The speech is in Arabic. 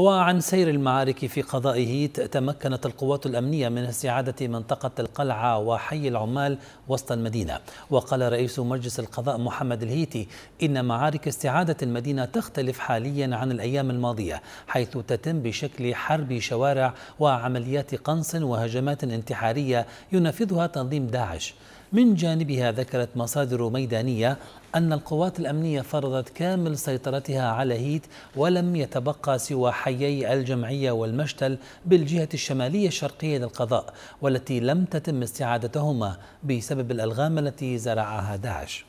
وعن سير المعارك في قضائه تمكنت القوات الأمنية من استعادة منطقة القلعة وحي العمال وسط المدينة وقال رئيس مجلس القضاء محمد الهيتي إن معارك استعادة المدينة تختلف حاليا عن الأيام الماضية حيث تتم بشكل حرب شوارع وعمليات قنص وهجمات انتحارية ينفذها تنظيم داعش من جانبها ذكرت مصادر ميدانية أن القوات الأمنية فرضت كامل سيطرتها على هيت ولم يتبقى سوى حيي الجمعية والمشتل بالجهة الشمالية الشرقية للقضاء والتي لم تتم استعادتهما بسبب الألغام التي زرعها داعش